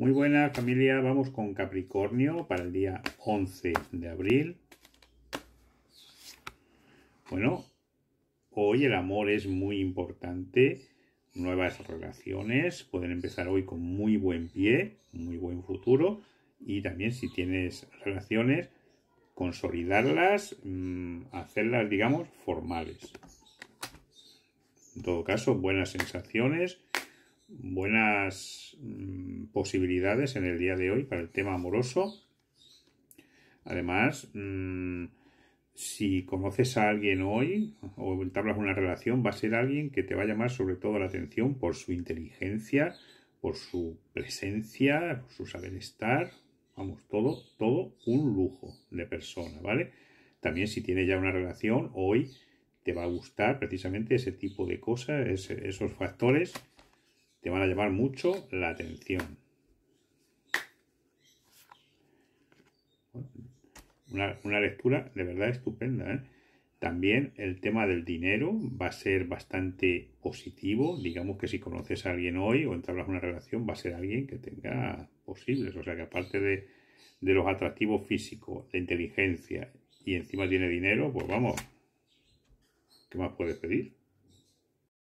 Muy buena familia, vamos con Capricornio para el día 11 de abril. Bueno, hoy el amor es muy importante, nuevas relaciones pueden empezar hoy con muy buen pie, muy buen futuro y también si tienes relaciones, consolidarlas, mm, hacerlas, digamos, formales. En todo caso, buenas sensaciones, buenas posibilidades en el día de hoy para el tema amoroso. Además, mm, si conoces a alguien hoy o entablas una relación, va a ser alguien que te va a llamar sobre todo la atención por su inteligencia, por su presencia, por su saber estar. Vamos, todo, todo un lujo de persona, ¿vale? También si tienes ya una relación, hoy te va a gustar precisamente ese tipo de cosas, esos factores te van a llamar mucho la atención. una, una lectura de verdad estupenda. ¿eh? También el tema del dinero va a ser bastante positivo. Digamos que si conoces a alguien hoy o entablas una relación, va a ser alguien que tenga posibles. O sea que aparte de, de los atractivos físicos, de inteligencia y encima tiene dinero, pues vamos, ¿qué más puedes pedir?